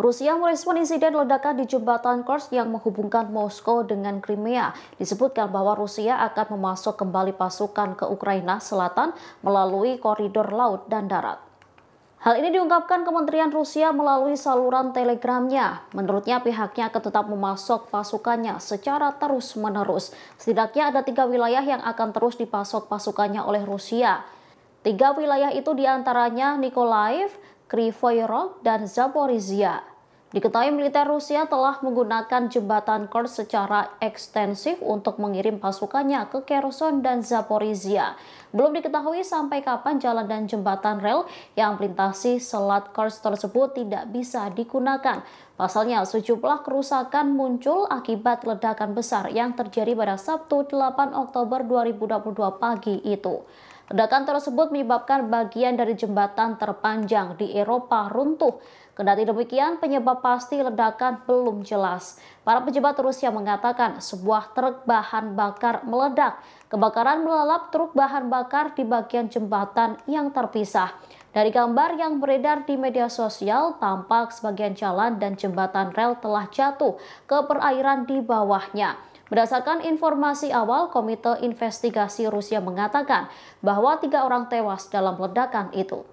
Rusia merespon insiden ledakan di jembatan Kursk yang menghubungkan Moskow dengan Crimea. Disebutkan bahwa Rusia akan memasok kembali pasukan ke Ukraina Selatan melalui koridor laut dan darat. Hal ini diungkapkan Kementerian Rusia melalui saluran telegramnya. Menurutnya pihaknya akan tetap memasok pasukannya secara terus-menerus. Setidaknya ada tiga wilayah yang akan terus dipasok pasukannya oleh Rusia. Tiga wilayah itu diantaranya Nikolaev, Rog dan Zaporizhia. Diketahui militer Rusia telah menggunakan jembatan Kerch secara ekstensif untuk mengirim pasukannya ke Kherson dan Zaporizhia. Belum diketahui sampai kapan jalan dan jembatan rel yang melintasi selat Kerch tersebut tidak bisa digunakan. Pasalnya, sejumlah kerusakan muncul akibat ledakan besar yang terjadi pada Sabtu 8 Oktober 2022 pagi itu. Ledakan tersebut menyebabkan bagian dari jembatan terpanjang di Eropa runtuh. Kendati demikian, penyebab pasti ledakan belum jelas. Para pejabat Rusia mengatakan sebuah truk bahan bakar meledak. Kebakaran melalap truk bahan bakar di bagian jembatan yang terpisah. Dari gambar yang beredar di media sosial, tampak sebagian jalan dan jembatan rel telah jatuh ke perairan di bawahnya. Berdasarkan informasi awal, Komite Investigasi Rusia mengatakan bahwa tiga orang tewas dalam ledakan itu.